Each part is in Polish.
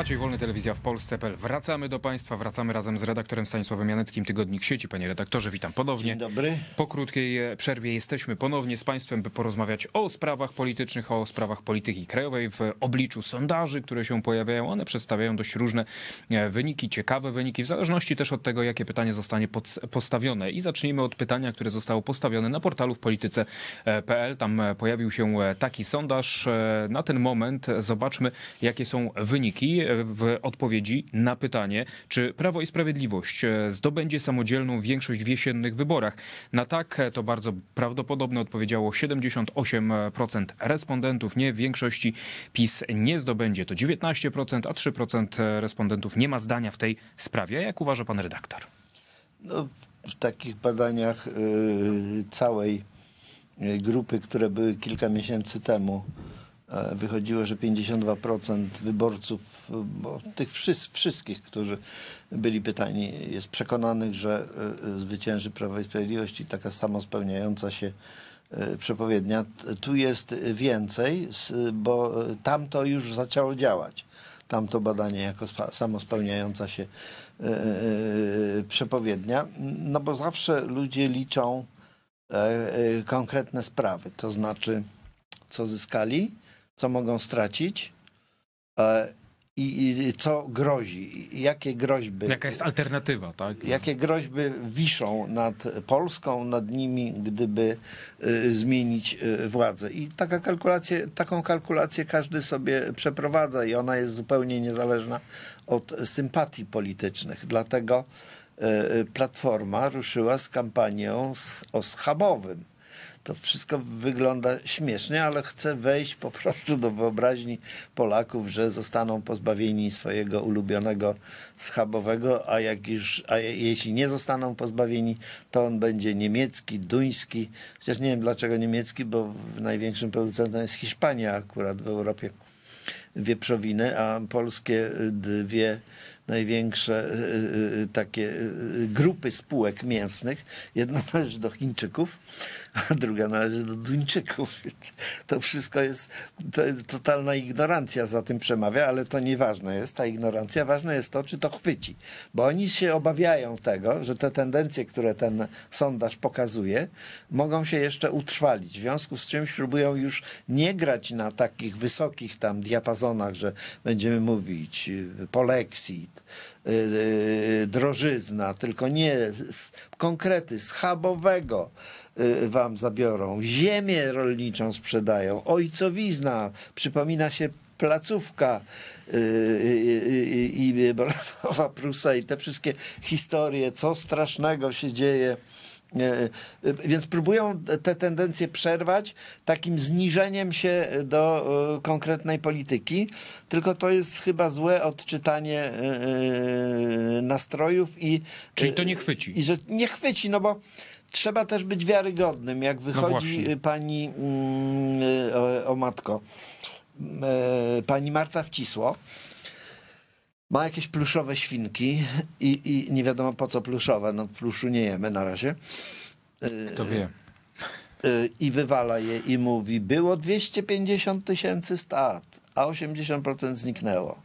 Maciej Wolny, Telewizja w Polsce.pl. Wracamy do Państwa, wracamy razem z redaktorem Stanisławem Janeckim, Tygodnik Sieci. Panie redaktorze, witam ponownie. Dzień dobry. Po krótkiej e, przerwie jesteśmy ponownie z Państwem, by porozmawiać o sprawach politycznych, o sprawach polityki krajowej w obliczu sondaży, które się pojawiają. One przedstawiają dość różne e, wyniki, ciekawe wyniki, w zależności też od tego, jakie pytanie zostanie postawione. I zacznijmy od pytania, które zostało postawione na portalu w polityce.pl. Tam e, pojawił się taki sondaż. Na ten moment zobaczmy, jakie są wyniki w odpowiedzi na pytanie, czy Prawo i Sprawiedliwość e, zdobędzie samodzielną większość w jesiennych wyborach. Na tak e, to bardzo prawdopodobne odpowiedziało 78% respondentów. Nie, w większości PiS nie zdobędzie to 19%, a 3% e, respondentów nie ma zdania w tej sprawie. Jak uważa pan redaktor? No, w takich badaniach y, całej y, grupy, które były kilka miesięcy temu, E, wychodziło, że 52% wyborców, e, tych wszystkich, którzy byli pytani, jest przekonanych, że e, zwycięży Prawo i Sprawiedliwość i taka samo spełniająca się przepowiednia. Tu jest więcej, bo tam to już zaczęło działać. Tamto badanie jako samo spełniająca się przepowiednia, no bo zawsze ludzie liczą konkretne sprawy, to znaczy co zyskali, co mogą stracić e, i, co grozi, jakie groźby. Jaka jest alternatywa, tak? Jakie groźby wiszą nad Polską, nad nimi, gdyby e, zmienić e, władzę. I taka kalkulacja, taką kalkulację każdy sobie przeprowadza i ona jest zupełnie niezależna od sympatii politycznych. Dlatego Platforma ruszyła z kampanią o schabowym to wszystko wygląda śmiesznie, ale chcę wejść po prostu do wyobraźni Polaków, że zostaną pozbawieni swojego ulubionego schabowego, a, jak już, a jeśli nie zostaną pozbawieni, to on będzie niemiecki, duński. Chociaż nie wiem dlaczego niemiecki, bo największym producentem jest Hiszpania akurat w Europie wieprzowiny, a polskie y, dwie największe y, y, takie grupy spółek mięsnych. Jedna należy do Chińczyków, a druga należy do Duńczyków. To wszystko jest, to jest totalna ignorancja za tym przemawia, ale to nieważne jest ta ignorancja. Ważne jest to, czy to chwyci, bo oni się obawiają tego, że te tendencje, które ten sondaż pokazuje, mogą się jeszcze utrwalić. W związku z czymś próbują już nie grać na takich wysokich tam diapazonach, że będziemy mówić y, polexit, y, y, drożyzna, tylko nie z konkrety schabowego, Y, wam zabiorą, ziemię rolniczą sprzedają, ojcowizna, przypomina się placówka i y, yy, y, Bolesława Prusa i te wszystkie historie, co strasznego się dzieje. Więc próbują te tendencje przerwać takim zniżeniem się do konkretnej polityki, tylko to jest chyba złe odczytanie nastrojów i. Czyli to nie chwyci. I że nie chwyci, no bo trzeba też być wiarygodnym, jak no wychodzi no pani mm, y, o, o matko, y, pani Marta Wcisło. Ma jakieś pluszowe świnki i, i nie wiadomo po co pluszowe. No pluszu nie jemy na razie. Kto wie i wywala je i mówi: Było 250 tysięcy stad, a 80% zniknęło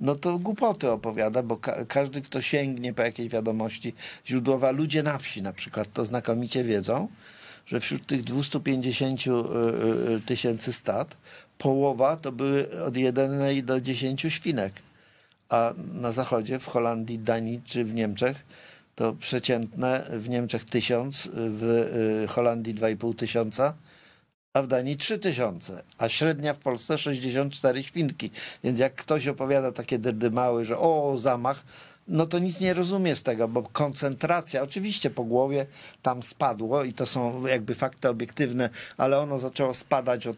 no to głupoty opowiada, bo ka każdy, kto sięgnie po jakieś wiadomości źródłowa, ludzie na wsi na przykład to znakomicie wiedzą, że wśród tych 250 y, y, y, tysięcy stad połowa to były od 1 do 10 świnek. A na zachodzie, w Holandii, Danii czy w Niemczech, to przeciętne w Niemczech 1000, w Holandii 2,5 tysiąca, a w Danii 3000, a średnia w Polsce 64 świnki. Więc jak ktoś opowiada takie małe, że o, zamach, no to nic nie rozumie z tego, bo koncentracja oczywiście po głowie tam spadło i to są jakby fakty obiektywne, ale ono zaczęło spadać od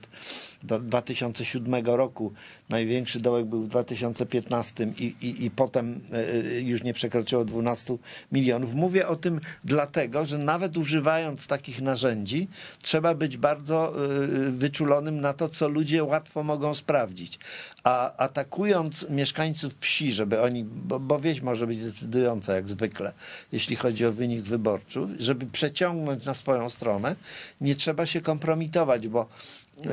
2007 roku. Największy dołek był w 2015 i, i, i potem e, e, już nie przekroczyło 12 milionów. Mówię o tym dlatego, że nawet używając takich narzędzi, trzeba być bardzo e, wyczulonym na to, co ludzie łatwo mogą sprawdzić. A atakując mieszkańców wsi, żeby oni, bo, bo wieś może może być decydująca jak zwykle, jeśli chodzi o wynik wyborczy. Żeby przeciągnąć na swoją stronę, nie trzeba się kompromitować, bo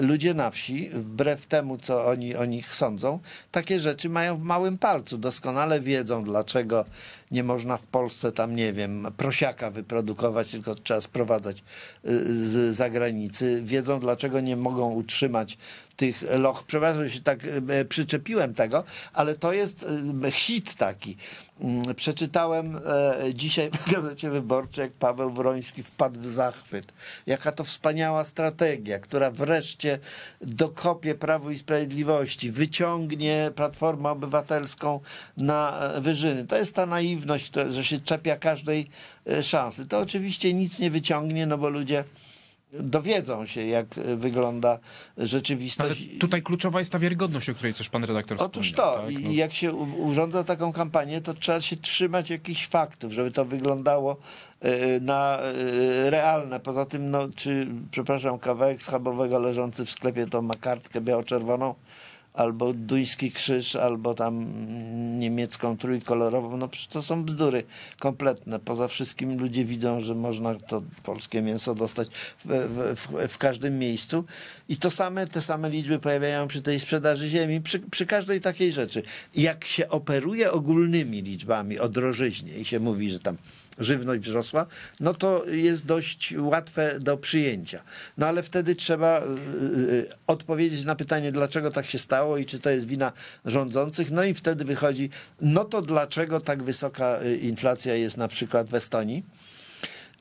ludzie na wsi, wbrew temu, co oni o nich sądzą, takie rzeczy mają w małym palcu. Doskonale wiedzą, dlaczego nie można w Polsce tam, nie wiem, prosiaka wyprodukować, tylko trzeba sprowadzać y, z zagranicy. Wiedzą, dlaczego nie mogą utrzymać tych loch. Przepraszam, że się tak y, y, przyczepiłem tego, ale to jest hit taki. Mm, przeczytałem e, dzisiaj w Gazecie Wyborczej, jak Paweł Wroński wpadł w zachwyt. Jaka to wspaniała strategia, która wreszcie wreszcie dokopie Prawu i Sprawiedliwości, wyciągnie Platformę Obywatelską na e, wyżyny. To jest ta naiwność, że się czepia każdej e, szansy. To oczywiście nic nie wyciągnie, no bo ludzie dowiedzą się, jak e, wygląda rzeczywistość. Ale tutaj kluczowa jest ta wiarygodność, o której też pan redaktor Otóż wspomniał. Otóż to, tak? no. jak się urządza taką kampanię, to trzeba się trzymać jakichś faktów, żeby to wyglądało e, na e, realne. Poza tym, no, czy, przepraszam, kawałek schabowego leżący w sklepie, to ma kartkę biało-czerwoną, albo duński krzyż, albo tam niemiecką trójkolorową. No przecież to są bzdury kompletne. Poza wszystkim ludzie widzą, że można to polskie mięso dostać w, w, w każdym miejscu. I to same, te same liczby pojawiają przy tej sprzedaży ziemi, przy, przy każdej takiej rzeczy. Jak się operuje ogólnymi liczbami o drożyźnie i się mówi, że tam żywność wzrosła, no to jest dość łatwe do przyjęcia. No ale wtedy trzeba y, y, y, odpowiedzieć na pytanie, dlaczego tak się stało i czy to jest wina rządzących. No i wtedy wychodzi, no to dlaczego tak wysoka inflacja jest na przykład w Estonii?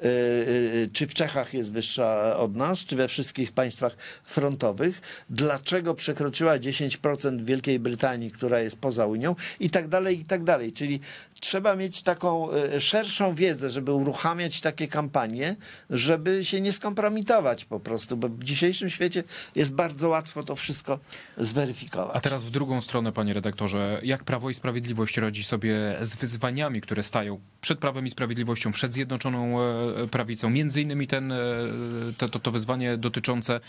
Y, y, y, czy w Czechach jest wyższa od nas, czy we wszystkich państwach frontowych, dlaczego przekroczyła 10% Wielkiej Brytanii, która jest poza Unią i tak dalej, i tak dalej. Czyli trzeba mieć taką szerszą wiedzę, żeby uruchamiać takie kampanie, żeby się nie skompromitować po prostu, bo w dzisiejszym świecie jest bardzo łatwo to wszystko zweryfikować. A teraz w drugą stronę, panie redaktorze, jak Prawo i Sprawiedliwość radzi sobie z wyzwaniami, które stają przed Prawem i Sprawiedliwością, przed Zjednoczoną e, prawicą. Między innymi ten, e, to, to, to wyzwanie dotyczące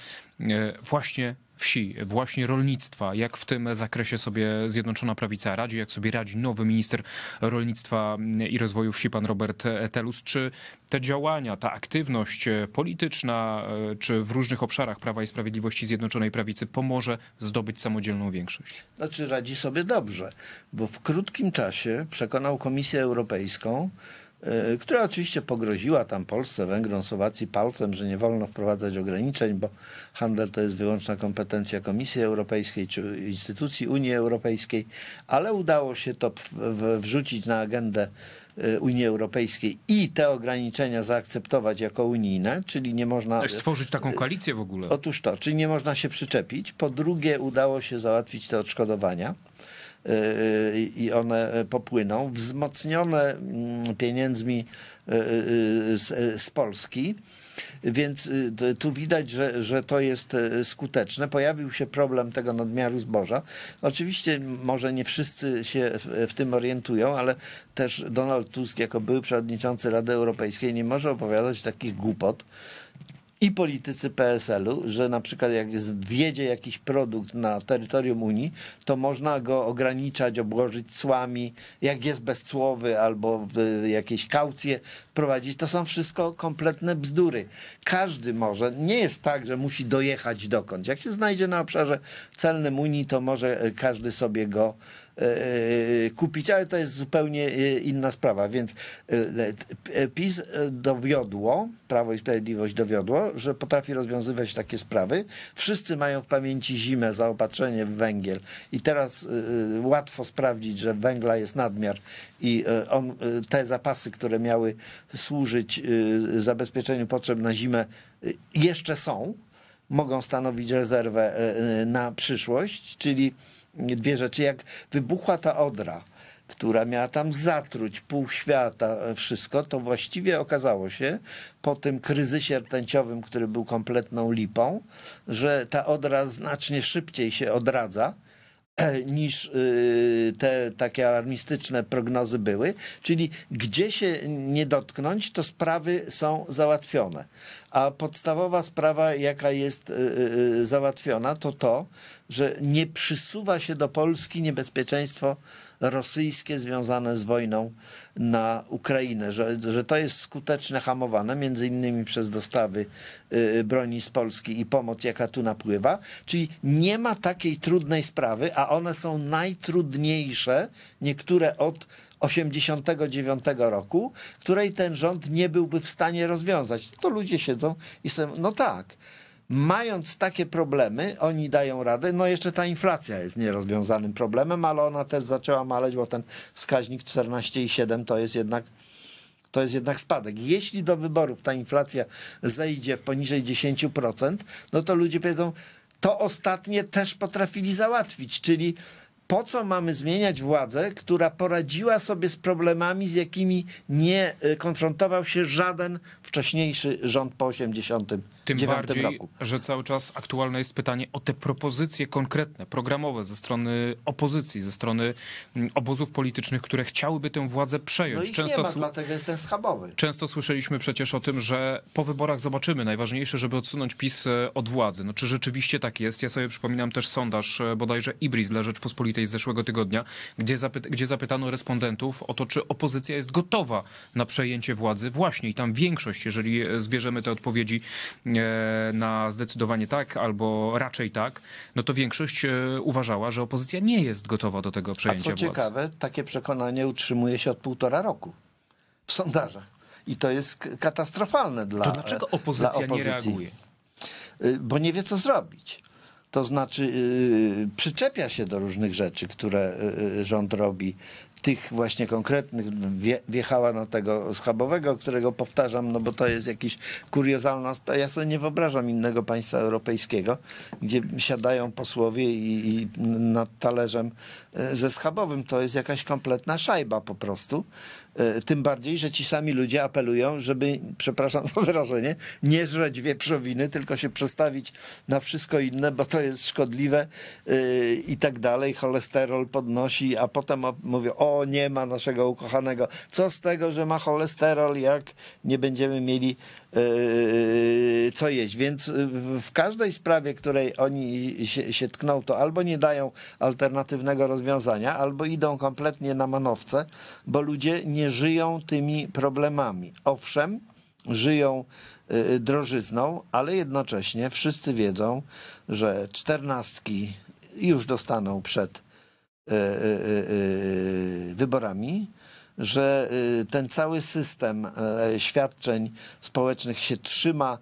e, właśnie wsi, właśnie rolnictwa. Jak w tym zakresie sobie Zjednoczona Prawica radzi, jak sobie radzi nowy minister rolnictwa mm, i rozwoju wsi, pan Robert Telus? Czy te działania, ta aktywność e, polityczna, czy w różnych obszarach Prawa i Sprawiedliwości Zjednoczonej Prawicy pomoże zdobyć samodzielną większość? Znaczy radzi sobie dobrze, bo w krótkim czasie przekonał Komisję Europejską, Y, która oczywiście pogroziła tam Polsce, Węgrom, Słowacji palcem, że nie wolno wprowadzać ograniczeń, bo handel to jest wyłączna kompetencja Komisji Europejskiej czy instytucji Unii Europejskiej, ale udało się to wrzucić na agendę y, Unii Europejskiej i te ograniczenia zaakceptować jako unijne, czyli nie można. Stworzyć taką y, koalicję w ogóle. Otóż to, czyli nie można się przyczepić. Po drugie, udało się załatwić te odszkodowania i one popłyną, wzmocnione mm, pieniędzmi e, e, e, z, Polski. Więc tu widać, że, że to jest skuteczne. Pojawił się problem tego nadmiaru zboża. Oczywiście może nie wszyscy się w, tym orientują, ale też Donald Tusk jako były przewodniczący Rady Europejskiej nie może opowiadać takich głupot, i politycy PSL-u, że na przykład jak wjedzie jakiś produkt na terytorium Unii, to można go ograniczać, obłożyć cłami, jak jest bezcłowy albo jakieś kaucje prowadzić. To są wszystko kompletne bzdury. Każdy może, nie jest tak, że musi dojechać dokąd. Jak się znajdzie na obszarze celnym Unii, to może e, każdy sobie go E, e, kupić, ale to jest zupełnie e, inna sprawa. Więc PiS dowiodło, Prawo i Sprawiedliwość dowiodło, że potrafi rozwiązywać takie sprawy. Wszyscy mają w pamięci zimę, zaopatrzenie w węgiel i teraz łatwo sprawdzić, że węgla jest nadmiar i on, te zapasy, które miały służyć zabezpieczeniu potrzeb na zimę, jeszcze są mogą stanowić rezerwę e, e, na przyszłość, czyli dwie rzeczy. Jak wybuchła ta odra, która miała tam zatruć pół świata, e, wszystko, to właściwie okazało się po tym kryzysie rtęciowym, który był kompletną lipą, że ta odra znacznie szybciej się odradza niż y, te takie alarmistyczne prognozy były. Czyli gdzie się nie dotknąć, to sprawy są załatwione. A podstawowa sprawa, jaka jest y, y, załatwiona, to to, że nie przysuwa się do Polski niebezpieczeństwo rosyjskie związane z wojną na Ukrainę, że, że to jest skuteczne hamowane między innymi przez dostawy y, y, broni z Polski i pomoc, jaka tu napływa. Czyli nie ma takiej trudnej sprawy, a one są najtrudniejsze, niektóre od 89 roku, której ten rząd nie byłby w stanie rozwiązać. To ludzie siedzą i są, no tak, mając takie problemy, oni dają radę. No jeszcze ta inflacja jest nierozwiązanym problemem, ale ona też zaczęła maleć, bo ten wskaźnik 14,7 to jest jednak to jest jednak spadek. Jeśli do wyborów ta inflacja zejdzie w poniżej 10%, no to ludzie powiedzą, to ostatnie też potrafili załatwić, czyli po co mamy zmieniać władzę, która poradziła sobie z problemami, z jakimi nie y, konfrontował się żaden wcześniejszy rząd po 80 tym bardziej, roku. że cały czas aktualne jest pytanie o te propozycje konkretne, programowe ze strony opozycji, ze strony mm, obozów politycznych, które chciałyby tę władzę przejąć. No często ma, dlatego jest ten schabowy. Często słyszeliśmy przecież o tym, że po wyborach zobaczymy. Najważniejsze, żeby odsunąć PiS e, od władzy. No, czy rzeczywiście tak jest? Ja sobie przypominam też sondaż e, bodajże Ibris dla Rzeczpospolitej z zeszłego tygodnia, gdzie, zapy gdzie zapytano respondentów o to, czy opozycja jest gotowa na przejęcie władzy. Właśnie i tam większość, jeżeli e, zbierzemy te odpowiedzi, E, na zdecydowanie tak albo raczej tak, no to większość e, uważała, że opozycja nie jest gotowa do tego przejęcia A co ciekawe, takie przekonanie utrzymuje się od półtora roku w sondażach. I to jest katastrofalne dla To dlaczego e, opozycja dla opozycji? nie reaguje? Y, bo nie wie, co zrobić. To znaczy, yy, przyczepia się do różnych rzeczy, które y, y, rząd robi tych właśnie konkretnych wjechała na no, tego schabowego, którego powtarzam, no bo to jest jakiś kuriozalna, ja sobie nie wyobrażam innego państwa europejskiego, gdzie siadają posłowie i, i nad talerzem e, ze schabowym, to jest jakaś kompletna szajba po prostu. E, tym bardziej, że ci sami ludzie apelują, żeby, przepraszam za wyrażenie, nie żreć wieprzowiny, tylko się przestawić na wszystko inne, bo to jest szkodliwe e, i tak dalej. Cholesterol podnosi, a potem mówią, o nie ma naszego ukochanego. Co z tego, że ma cholesterol, jak nie będziemy mieli Yy, co jeść. Więc yy, w każdej sprawie, której oni się, się tkną, to albo nie dają alternatywnego rozwiązania, albo idą kompletnie na manowce, bo ludzie nie żyją tymi problemami. Owszem, żyją yy, drożyzną, ale jednocześnie wszyscy wiedzą, że czternastki już dostaną przed wyborami że y, ten cały system y, świadczeń społecznych się trzyma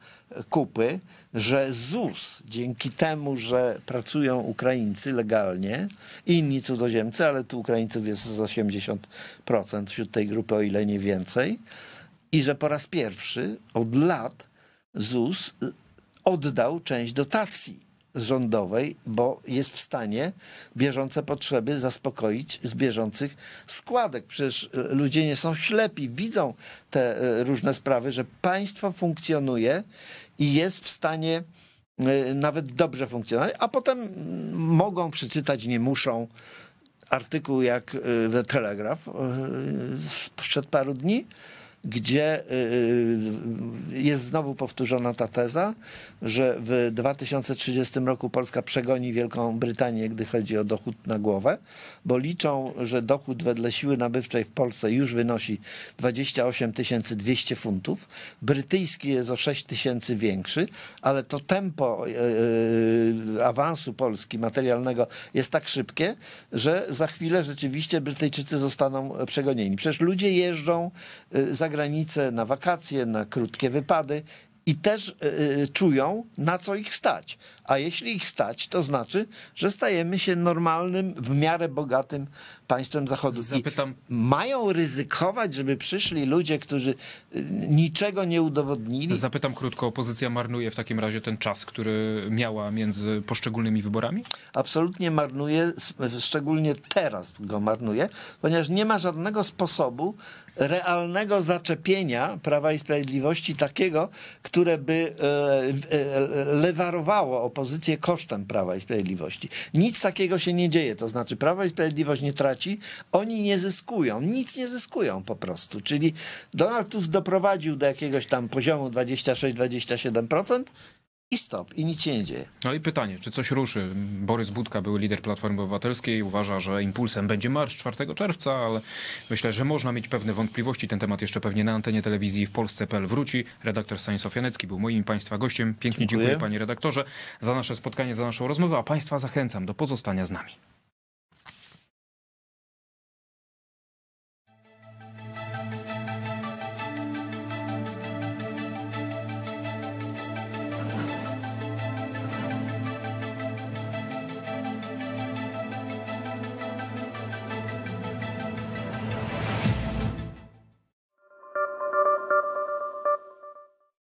kupy, że ZUS dzięki temu, że pracują Ukraińcy legalnie, inni cudzoziemcy, ale tu Ukraińców jest z 80% wśród tej grupy, o ile nie więcej, i że po raz pierwszy od lat ZUS y, oddał część dotacji rządowej, bo jest w stanie bieżące potrzeby zaspokoić z bieżących składek. Przecież e, ludzie nie są ślepi, widzą te e, różne sprawy, że państwo funkcjonuje i jest w stanie e, nawet dobrze funkcjonować, a potem mogą przeczytać, nie muszą artykuł jak The Telegraph sprzed paru dni, gdzie y, y, jest znowu powtórzona ta teza, że w 2030 roku Polska przegoni Wielką Brytanię, gdy chodzi o dochód na głowę, bo liczą, że dochód wedle siły nabywczej w Polsce już wynosi 28 200 funtów, brytyjski jest o 6 tysięcy większy, ale to tempo y, awansu Polski materialnego jest tak szybkie, że za chwilę rzeczywiście Brytyjczycy zostaną przegonieni. Przecież ludzie jeżdżą za granicę granicę, na wakacje, na krótkie wypady i też e, e, czują, na co ich stać. A jeśli ich stać, to znaczy, że stajemy się normalnym, w miarę bogatym państwem zachodu. Zapytam. mają ryzykować, żeby przyszli ludzie, którzy e, niczego nie udowodnili. Zapytam krótko, opozycja marnuje w takim razie ten czas, który miała między poszczególnymi wyborami? Absolutnie marnuje, szczególnie teraz go marnuje, ponieważ nie ma żadnego sposobu realnego zaczepienia Prawa i Sprawiedliwości takiego, które by e, e, lewarowało opozycję kosztem Prawa i Sprawiedliwości. Nic takiego się nie dzieje, to znaczy Prawo i Sprawiedliwość nie traci, oni nie zyskują, nic nie zyskują po prostu, czyli Donald Tusk doprowadził do jakiegoś tam poziomu 26-27%, i stop, i nic się nie dzieje. No i pytanie, czy coś ruszy? Borys Budka, był lider Platformy Obywatelskiej, uważa, że impulsem będzie marsz 4 czerwca, ale myślę, że można mieć pewne wątpliwości. Ten temat jeszcze pewnie na antenie telewizji w Polsce.pl wróci. Redaktor Stanisław Janecki był moim Państwa gościem. Pięknie dziękuję. dziękuję Panie redaktorze za nasze spotkanie, za naszą rozmowę, a Państwa zachęcam do pozostania z nami.